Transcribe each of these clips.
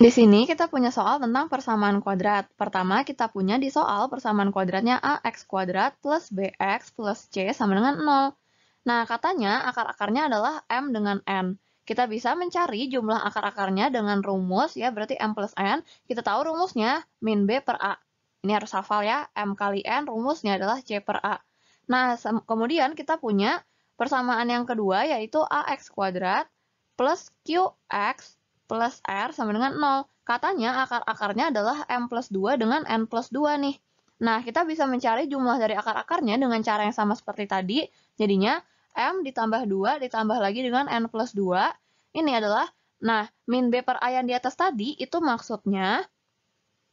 Di sini kita punya soal tentang persamaan kuadrat. Pertama, kita punya di soal persamaan kuadratnya AX kuadrat plus BX plus C sama dengan 0. Nah, katanya akar-akarnya adalah M dengan N. Kita bisa mencari jumlah akar-akarnya dengan rumus, ya berarti M plus N. Kita tahu rumusnya min B per A. Ini harus hafal ya, M kali N rumusnya adalah C per A. Nah, kemudian kita punya persamaan yang kedua yaitu AX kuadrat plus QX plus R sama dengan 0. Katanya akar-akarnya adalah M plus 2 dengan N plus 2 nih. Nah, kita bisa mencari jumlah dari akar-akarnya dengan cara yang sama seperti tadi. Jadinya, M ditambah 2 ditambah lagi dengan N plus 2. Ini adalah, nah, min B per A yang di atas tadi itu maksudnya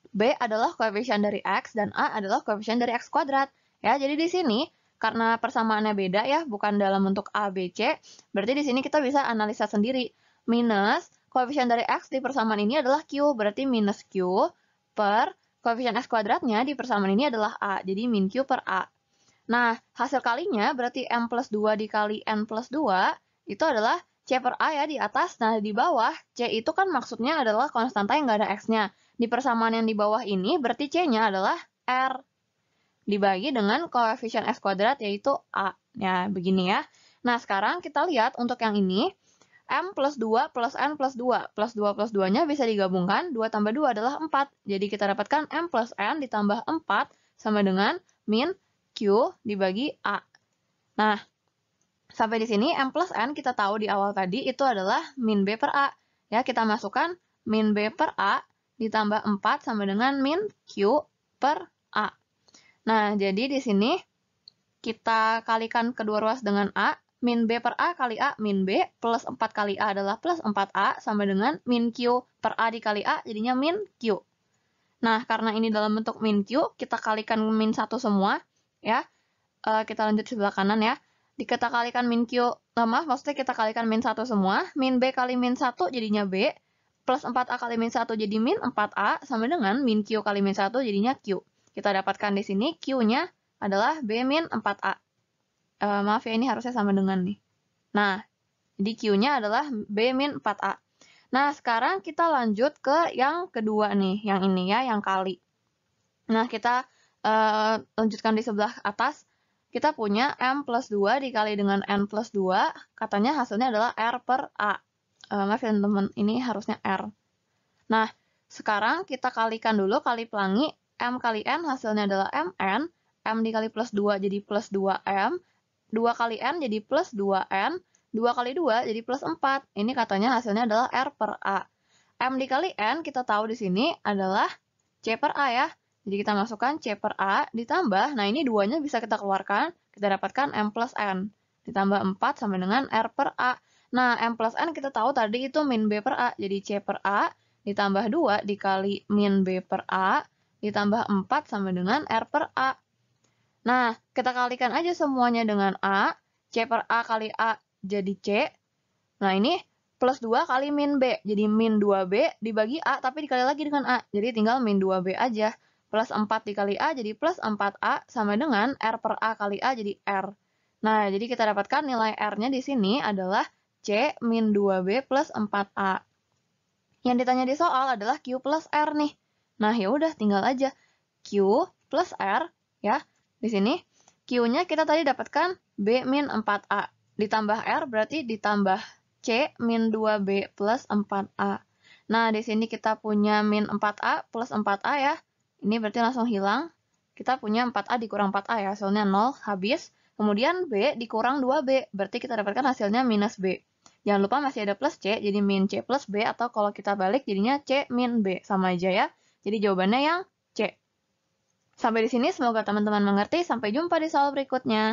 B adalah koefisien dari X dan A adalah koefisien dari X kuadrat. Ya, jadi di sini karena persamaannya beda ya, bukan dalam bentuk ABC, berarti di sini kita bisa analisa sendiri. Minus Koefisien dari X di persamaan ini adalah Q, berarti minus Q per koefisien X kuadratnya di persamaan ini adalah A, jadi min Q per A. Nah, hasil kalinya berarti M plus 2 dikali N plus 2 itu adalah C per A ya di atas. Nah, di bawah C itu kan maksudnya adalah konstanta yang nggak ada X-nya. Di persamaan yang di bawah ini berarti C-nya adalah R. Dibagi dengan koefisien X kuadrat yaitu A. Ya, begini ya. Nah, sekarang kita lihat untuk yang ini. M plus 2 plus N plus 2. Plus 2 plus 2-nya bisa digabungkan, 2 tambah 2 adalah 4. Jadi kita dapatkan M plus N ditambah 4 sama dengan min Q dibagi A. Nah, sampai di sini M plus N kita tahu di awal tadi itu adalah min B per A. Ya, kita masukkan min B per A ditambah 4 sama dengan min Q per A. Nah, jadi di sini kita kalikan kedua ruas dengan A, min B per A kali A min B plus 4 kali A adalah plus 4A sama dengan min Q per A dikali A jadinya min Q. Nah, karena ini dalam bentuk min Q, kita kalikan min 1 semua, ya. E, kita lanjut sebelah kanan ya. Kita kalikan min Q, nah, maaf, maksudnya kita kalikan min 1 semua. Min B kali min 1 jadinya B, plus 4A kali min 1 jadi min 4A, sama dengan min Q kali min 1 jadinya Q. Kita dapatkan di sini Q-nya adalah B min 4A uh, maaf ya ini harusnya sama dengan nih. Nah, jadi Q-nya adalah B min 4A. Nah, sekarang kita lanjut ke yang kedua nih, yang ini ya, yang kali. Nah, kita uh, lanjutkan di sebelah atas. Kita punya M plus 2 dikali dengan N plus 2. Katanya hasilnya adalah R per A. Uh, maaf ya teman-teman, ini harusnya R. Nah, sekarang kita kalikan dulu kali pelangi. M kali N hasilnya adalah MN. M dikali plus 2 jadi plus 2M. 2 kali N jadi plus 2N, 2 kali 2 jadi plus 4. Ini katanya hasilnya adalah R per A. M dikali N kita tahu di sini adalah C per A ya. Jadi kita masukkan C per A ditambah, nah ini duanya bisa kita keluarkan, kita dapatkan M plus N. Ditambah 4 sama dengan R per A. Nah, M plus N kita tahu tadi itu min B per A. Jadi C per A ditambah 2 dikali min B per A ditambah 4 sama dengan R per A. Nah, kita kalikan aja semuanya dengan A. C per A kali A jadi C. Nah, ini plus 2 kali min B. Jadi min 2B dibagi A, tapi dikali lagi dengan A. Jadi tinggal min 2B aja. Plus 4 dikali A jadi plus 4A sama dengan R per A kali A jadi R. Nah, jadi kita dapatkan nilai R-nya di sini adalah C min 2B plus 4A. Yang ditanya di soal adalah Q plus R nih. Nah, ya udah tinggal aja Q plus R ya di sini Q-nya kita tadi dapatkan B min 4A. Ditambah R berarti ditambah C min 2B plus 4A. Nah, di sini kita punya min 4A plus 4A ya. Ini berarti langsung hilang. Kita punya 4A dikurang 4A ya, hasilnya 0, habis. Kemudian B dikurang 2B, berarti kita dapatkan hasilnya minus B. Jangan lupa masih ada plus C, jadi min C plus B, atau kalau kita balik jadinya C min B, sama aja ya. Jadi jawabannya yang Sampai di sini semoga teman-teman mengerti. Sampai jumpa di soal berikutnya.